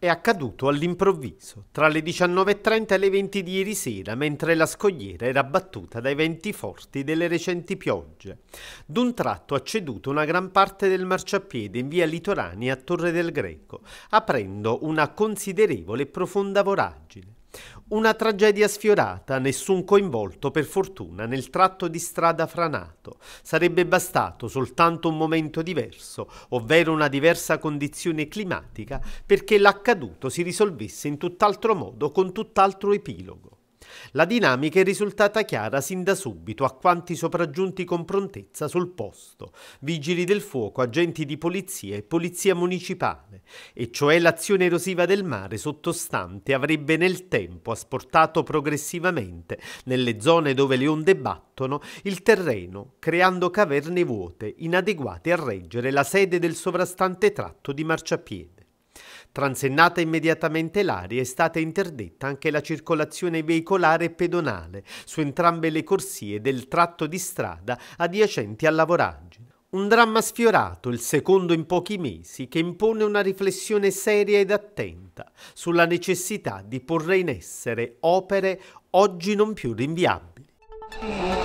è accaduto all'improvviso, tra le 19.30 e le 20 di ieri sera, mentre la scogliera era battuta dai venti forti delle recenti piogge. D'un tratto ha ceduto una gran parte del marciapiede in via Litorani a Torre del Greco, aprendo una considerevole e profonda voragine. Una tragedia sfiorata, nessun coinvolto per fortuna nel tratto di strada franato. Sarebbe bastato soltanto un momento diverso, ovvero una diversa condizione climatica, perché l'accaduto si risolvesse in tutt'altro modo, con tutt'altro epilogo. La dinamica è risultata chiara sin da subito a quanti sopraggiunti con prontezza sul posto, vigili del fuoco, agenti di polizia e polizia municipale, e cioè l'azione erosiva del mare sottostante avrebbe nel tempo asportato progressivamente nelle zone dove le onde battono il terreno, creando caverne vuote inadeguate a reggere la sede del sovrastante tratto di marciapiede. Transennata immediatamente l'aria è stata interdetta anche la circolazione veicolare e pedonale su entrambe le corsie del tratto di strada adiacenti alla voragine. Un dramma sfiorato, il secondo in pochi mesi, che impone una riflessione seria ed attenta sulla necessità di porre in essere opere oggi non più rinviabili.